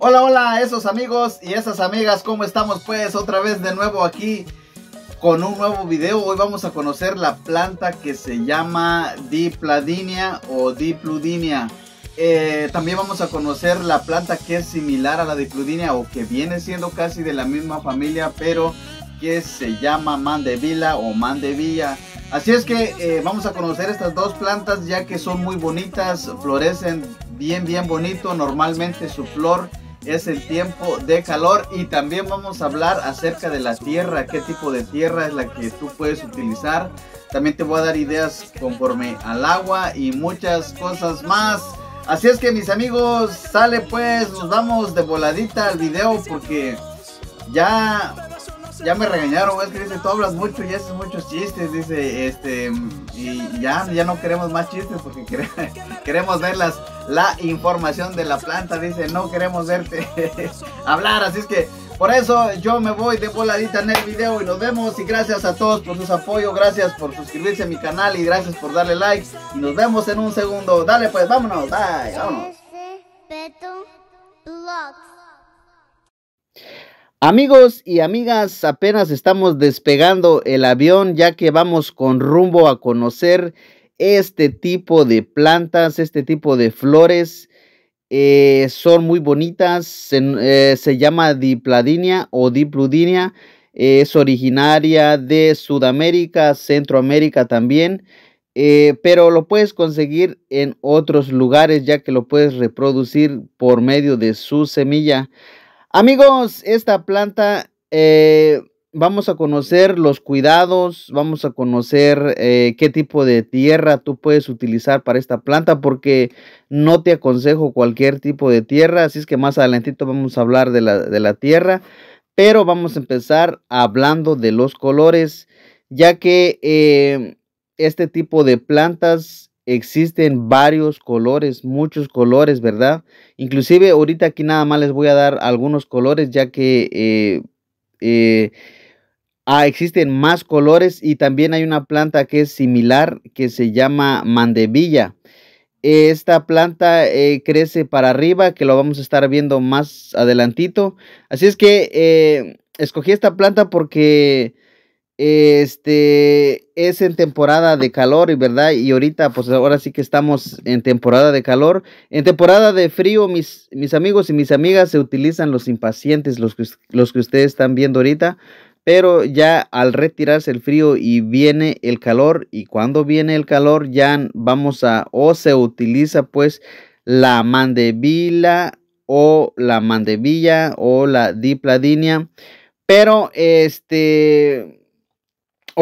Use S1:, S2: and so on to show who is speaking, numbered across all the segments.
S1: Hola, hola, esos amigos y esas amigas, ¿cómo estamos? Pues otra vez de nuevo aquí con un nuevo video. Hoy vamos a conocer la planta que se llama Dipladinia o Dipludinia. Eh, también vamos a conocer la planta que es similar a la Dipludinia o que viene siendo casi de la misma familia, pero que se llama mandevilla o mandevilla. Así es que eh, vamos a conocer estas dos plantas ya que son muy bonitas, florecen bien bien bonito, normalmente su flor es el tiempo de calor y también vamos a hablar acerca de la tierra, qué tipo de tierra es la que tú puedes utilizar. También te voy a dar ideas conforme al agua y muchas cosas más. Así es que mis amigos, sale pues, nos vamos de voladita al video porque ya ya me regañaron, es que dice, tú hablas mucho y haces muchos chistes, dice, este, y ya, ya no queremos más chistes porque queremos, verlas, ver la información de la planta, dice, no queremos verte hablar, así es que por eso yo me voy de voladita en el video y nos vemos y gracias a todos por su apoyo, gracias por suscribirse a mi canal y gracias por darle like y nos vemos en un segundo, dale pues, vámonos, bye, vámonos. Amigos y amigas, apenas estamos despegando el avión ya que vamos con rumbo a conocer este tipo de plantas, este tipo de flores. Eh, son muy bonitas, se, eh, llama dipladinia o dipludinia. Eh, es originaria de Sudamérica, Centroamérica también. pero lo puedes conseguir en otros lugares ya que lo puedes reproducir por medio de su semilla. Amigos, esta planta eh, vamos a conocer los cuidados, vamos a conocer eh, qué tipo de tierra tú puedes utilizar para esta planta, porque no te aconsejo cualquier tipo de tierra, así es que más adelantito vamos a hablar de la, tierra, pero vamos a empezar hablando de los colores, ya que eh, este tipo de plantas existen varios colores, muchos colores, ¿verdad? Inclusive ahorita aquí nada más les voy a dar algunos colores ya que eh, eh, ah, existen más colores y también hay una planta que es similar que se llama mandevilla. Esta planta eh, crece para arriba, que lo vamos a estar viendo más adelantito. Así es que escogí esta planta porque este es en temporada de calor, ¿verdad? Y ahorita, pues ahora sí que estamos en temporada de calor. En temporada de frío, mis, mis amigos y mis amigas se utilizan los impacientes, los que, los que ustedes están viendo ahorita. Pero ya al retirarse el frío y viene el calor, y cuando viene el calor ya vamos a, o se utiliza pues la mandevila o la mandevilla o la dipladinia. Pero este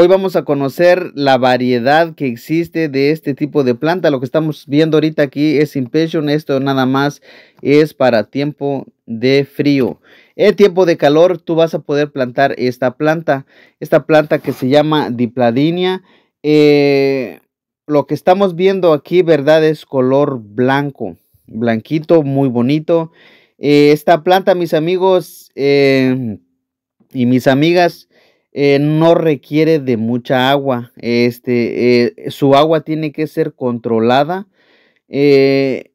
S1: Hoy vamos a conocer la variedad que existe de este tipo de planta. Lo que estamos viendo ahorita aquí es Impression. Esto nada más es para tiempo de frío. En tiempo de calor tú vas a poder plantar esta planta. Esta planta que se llama Dipladinia. Eh, lo que estamos viendo aquí, ¿verdad? Es color blanco. Blanquito, muy bonito. Eh, esta planta, mis amigos eh, y mis amigas, eh, no requiere de mucha agua. Este, eh, su agua tiene que ser controlada. Eh,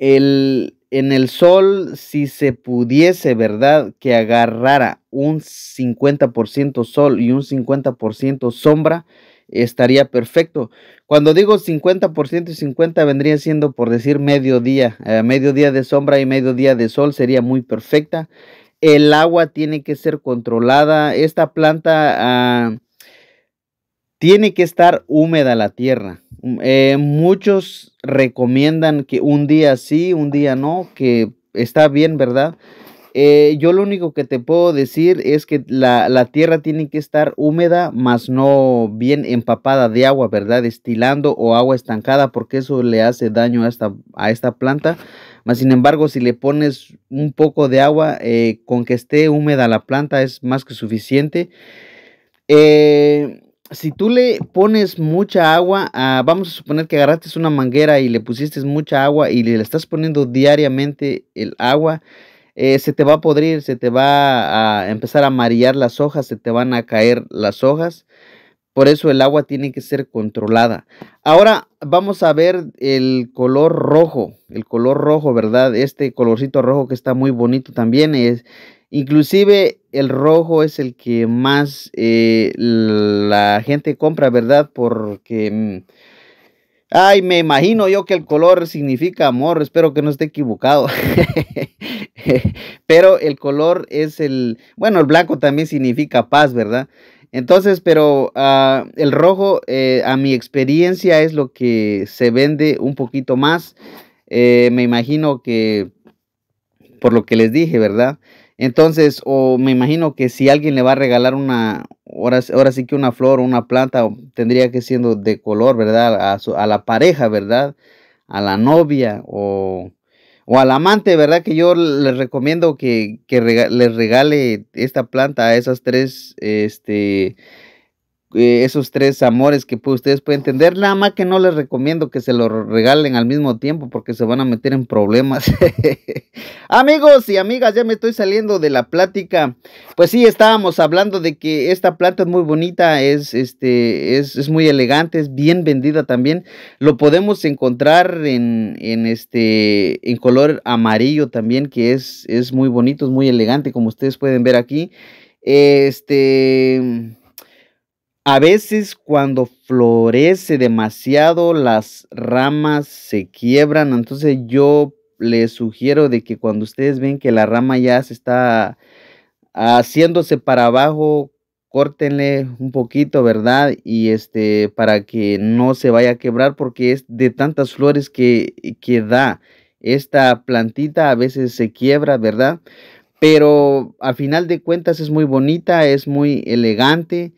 S1: en el sol, si se pudiese, ¿verdad? Que agarrara un 50% sol y un 50% sombra, estaría perfecto. Cuando digo 50% y 50 vendría siendo, por decir, mediodía. mediodía de sombra y mediodía de sol sería muy perfecta el agua tiene que ser controlada, esta planta... Ah, tiene que estar húmeda la tierra. Mm, eh, muchos recomiendan que un día sí, un día no, que está bien, ¿verdad? Eh, yo lo único que te puedo decir es que la, tierra tiene que estar húmeda, más no bien empapada de agua, ¿verdad? Destilando o agua estancada, porque eso le hace daño a a esta planta. Mas sin embargo, si le pones un poco de agua, eh, con que esté húmeda la planta es más que suficiente. Eh, si tú le pones mucha agua, vamos a suponer que agarraste una manguera y le pusiste mucha agua y le estás poniendo diariamente el agua, eh, se te va a podrir, se te va a empezar a amarillar las hojas, se te van a caer las hojas. Por eso el agua tiene que ser controlada. Ahora vamos a ver el color rojo, el color rojo, ¿verdad? Este colorcito rojo que está muy bonito también es, inclusive el rojo es el que más eh, la gente compra, ¿verdad? Porque, mm, ay, me imagino yo que el color significa amor, espero que no esté equivocado. Pero el color es el, bueno, el blanco también significa paz, ¿verdad? Entonces, pero ah, el rojo, eh, a mi experiencia, es lo que se vende un poquito más. Eh, me imagino que, por lo que les dije, ¿verdad? Entonces, o me imagino que si alguien le va a regalar una, ahora, sí que una flor o una planta, tendría que siendo de color, ¿verdad? A, a la pareja, ¿verdad? A la novia o o al amante, ¿verdad? Que yo les recomiendo que, les regale esta planta a esas tres, este, eh, esos tres amores que ustedes pueden entender. Nada más que no les recomiendo que se lo regalen al mismo tiempo porque se van a meter en problemas. Amigos y amigas, ya me estoy saliendo de la plática. Pues sí, estábamos hablando de que esta planta es muy bonita, es, este, es, muy elegante, es bien vendida también. Lo podemos encontrar en, en, este, en color amarillo también, que es, es muy bonito, es muy elegante, como ustedes pueden ver aquí. Este a veces cuando florece demasiado las ramas se quiebran, entonces yo les sugiero de que cuando ustedes ven que la rama ya se está haciéndose para abajo, córtenle un poquito, ¿verdad? Y este, para que no se vaya a quebrar, porque es de tantas flores que, que da. Esta plantita a veces se quiebra, ¿verdad? Pero a final de cuentas es muy bonita, es muy elegante.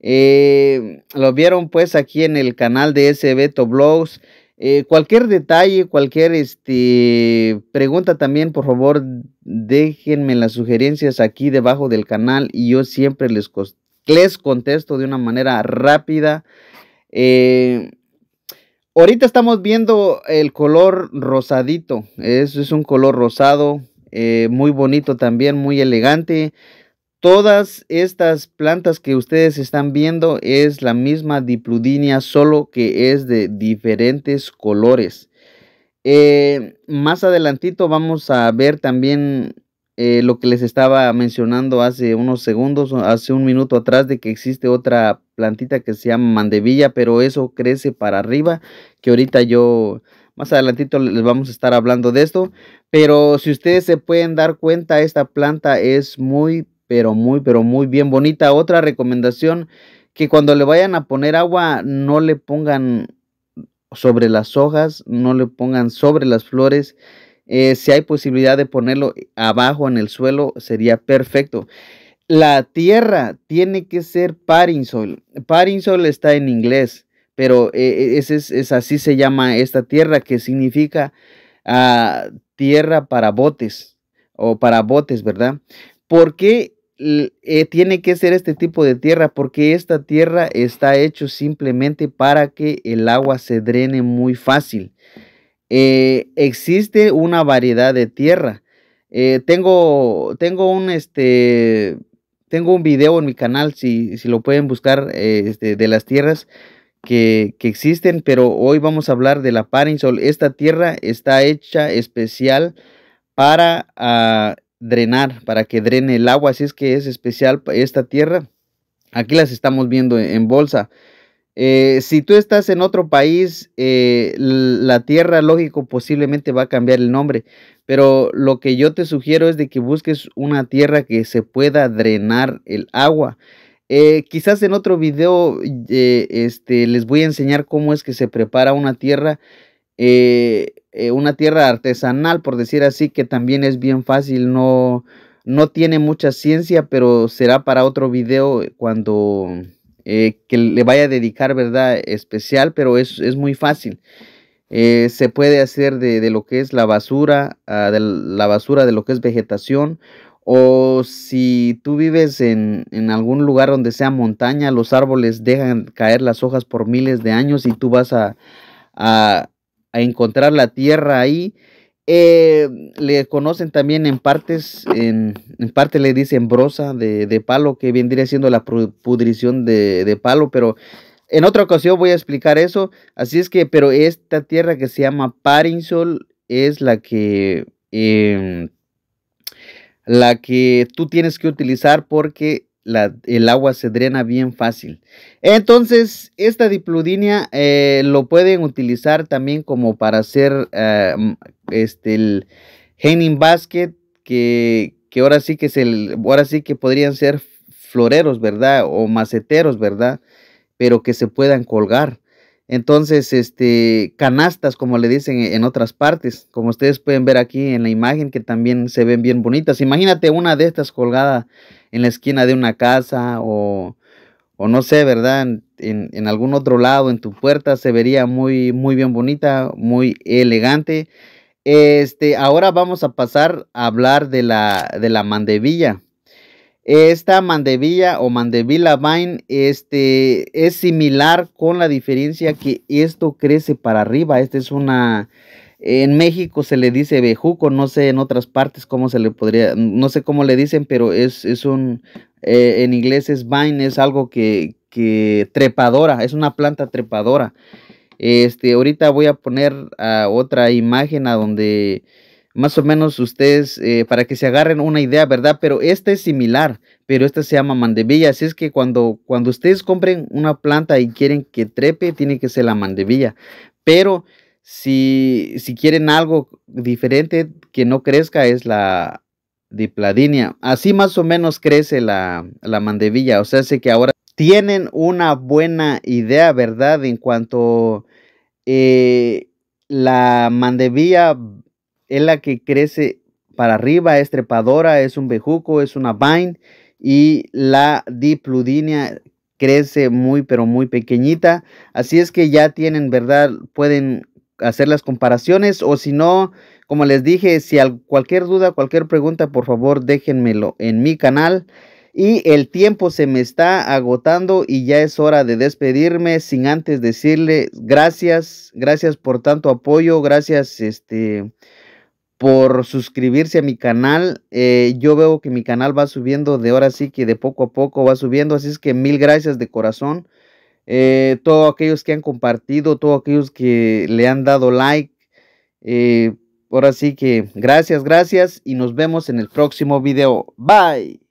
S1: Eh, lo vieron pues aquí en el canal de SBeto Blogs. Eh, cualquier detalle, cualquier este, pregunta también, por favor, déjenme las sugerencias aquí debajo del canal y yo siempre les, les contesto de una manera rápida. Eh, ahorita estamos viendo el color rosadito, es, es un color rosado, muy bonito también, muy elegante. Todas estas plantas que ustedes están viendo es la misma dipludinia, solo que es de diferentes colores. Eh, más adelantito vamos a ver también eh, lo que les estaba mencionando hace unos segundos, hace un minuto atrás, de que existe otra plantita que se llama mandevilla, pero eso crece para arriba, que ahorita yo más adelantito les vamos a estar hablando de esto. Pero si ustedes se pueden dar cuenta, esta planta es muy pero muy, pero muy bien bonita. Otra recomendación, que cuando le vayan a poner agua, no le pongan sobre las hojas, no le pongan sobre las flores. Eh, si hay posibilidad de ponerlo abajo en el suelo, sería perfecto. La tierra tiene que ser parinsol. soil. está en inglés, pero eh, eh, es, así se llama esta tierra, que significa ah, tierra para botes o para botes, ¿verdad? porque eh, tiene que ser este tipo de tierra porque esta tierra está hecho simplemente para que el agua se drene muy fácil. Eh, existe una variedad de tierra. Eh, tengo, tengo un este tengo un video en mi canal si, lo pueden buscar este, de las tierras que, existen, pero hoy vamos a hablar de la Parinsol. Esta tierra está hecha especial para ah, drenar, para que drene el agua. Así es que es especial esta tierra. Aquí las estamos viendo e-, en bolsa. Eh, si tú estás en otro país, eh, la tierra, lógico, posiblemente va a cambiar el nombre. Pero lo que yo te sugiero es de que busques una tierra que se pueda drenar el agua. Eh, quizás en otro video este, les voy a enseñar cómo es que se prepara una tierra eh, eh, una tierra artesanal, por decir así, que también es bien fácil, no, no tiene mucha ciencia, pero será para otro video cuando eh, que le vaya a dedicar, ¿verdad? Especial, pero es, es muy fácil. se puede hacer de, lo que es la basura, ah, de la basura de lo que es vegetación. O si tú vives en, en, algún lugar donde sea montaña, los árboles dejan caer las hojas por miles de años y tú vas a, a encontrar la tierra ahí. Eh, le conocen también en partes, en, parte le dicen brosa de, palo, que vendría siendo la pudrición de, palo, pero en otra ocasión voy a explicar eso. Así es que, pero esta tierra que se llama Parinsol es la que, em, la que tú tienes que utilizar porque el agua se drena bien fácil. Entonces, esta dipludinia eh, lo pueden utilizar también como para hacer eh, este, el henning basket, que, que ahora sí que es el, ahora sí que podrían ser floreros, ¿verdad? O maceteros, ¿verdad? Pero que se puedan colgar. Entonces, este, canastas, como le dicen e, en otras partes, como ustedes pueden ver aquí en la imagen, que también se ven bien bonitas. Imagínate una de estas colgada en la esquina de una casa o, no sé, ¿verdad? En, algún otro lado, en tu puerta, se vería muy, muy bien bonita, muy elegante. Este, ahora vamos a pasar a hablar de la, de la mandevilla. Esta mandevilla o mandevilla vine este, es similar con la diferencia que esto crece para arriba. Esta es una... En México se le dice bejuco, no sé en otras partes cómo se le podría, no sé cómo le dicen, pero es, un, eh, en inglés es vine, es algo que, que trepadora, es una planta trepadora. Este, ahorita voy a poner otra imagen a donde más o menos ustedes, eh, para que se agarren una idea, ¿verdad? Pero esta es similar, pero esta se llama mandevilla. Así es que cuando, cuando ustedes compren una planta y quieren que trepe, tiene que ser la mandevilla. Pero si, si quieren algo diferente que no crezca, es la dipladinia. Así más o menos crece la, mandevilla. O sea, sé que ahora tienen una buena idea, ¿verdad? En cuanto eh, la mandevilla es la que crece para arriba, es trepadora, es un bejuco, es una vine y la dipludinia crece muy pero muy pequeñita. Así es que ya tienen, ¿verdad? Pueden hacer las comparaciones o si no, como les dije, si cualquier duda, cualquier pregunta, por favor déjenmelo en mi canal. Y el tiempo se me está agotando y ya es hora de despedirme sin antes decirle gracias, gracias por tanto apoyo, gracias este por suscribirse a mi canal. Eh, yo veo que mi canal va subiendo de ahora sí que de poco a poco va subiendo. Así es que mil gracias de corazón. Eh, todos aquellos que han compartido, todos aquellos que le han dado like. Eh, ahora sí que gracias, gracias y nos vemos en el próximo video. Bye.